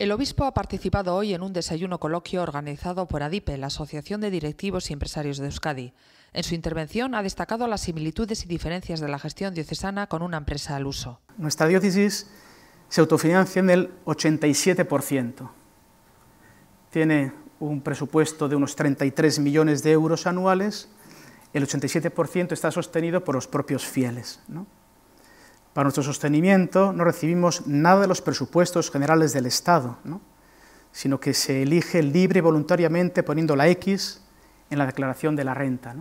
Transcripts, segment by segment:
El obispo ha participado hoy en un desayuno coloquio organizado por ADIPE, la Asociación de Directivos y Empresarios de Euskadi. En su intervención ha destacado las similitudes y diferencias de la gestión diocesana con una empresa al uso. Nuestra diócesis se autofinancia en el 87%. Tiene un presupuesto de unos 33 millones de euros anuales. El 87% está sostenido por los propios fieles. ¿no? Para nuestro sostenimiento no recibimos nada de los presupuestos generales del Estado, sino que se elige libre y voluntariamente poniendo la X en la declaración de la renta.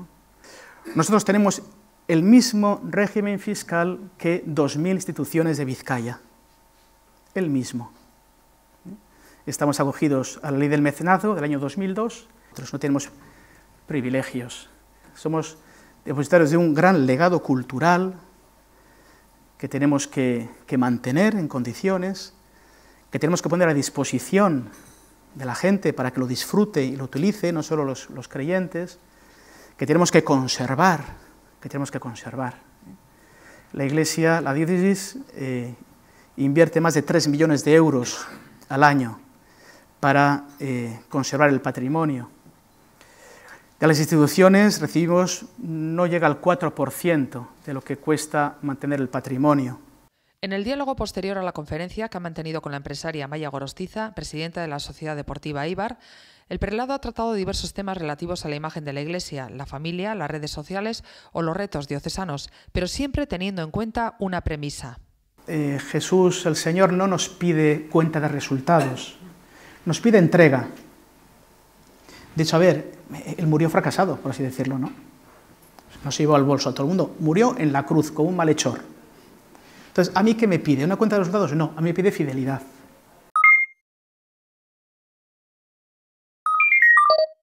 Nosotros tenemos el mismo régimen fiscal que 2.000 instituciones de Vizcaya, el mismo. Estamos acogidos a la ley del mecenazgo del año 2002, nosotros no tenemos privilegios, somos depositarios de un gran legado cultural, que tenemos que, mantener en condiciones, que tenemos que poner a disposición de la gente para que lo disfrute y lo utilice, no solo los, creyentes, que tenemos que conservar, que tenemos que conservar. La Iglesia, la diócesis, eh, invierte más de 3 millones de euros al año para eh, conservar el patrimonio de las instituciones recibimos no llega al 4% de lo que cuesta mantener el patrimonio. En el diálogo posterior a la conferencia que ha mantenido con la empresaria Maya Gorostiza, presidenta de la Sociedad Deportiva Ibar, el prelado ha tratado diversos temas relativos a la imagen de la Iglesia, la familia, las redes sociales o los retos diocesanos, pero siempre teniendo en cuenta una premisa. Eh, Jesús, el Señor, no nos pide cuenta de resultados, nos pide entrega, hecho, a ver, él murió fracasado, por así decirlo, ¿no? No se llevó al bolso a todo el mundo, murió en la cruz como un malhechor. Entonces, ¿a mí qué me pide? ¿Una cuenta de resultados? No, a mí me pide fidelidad.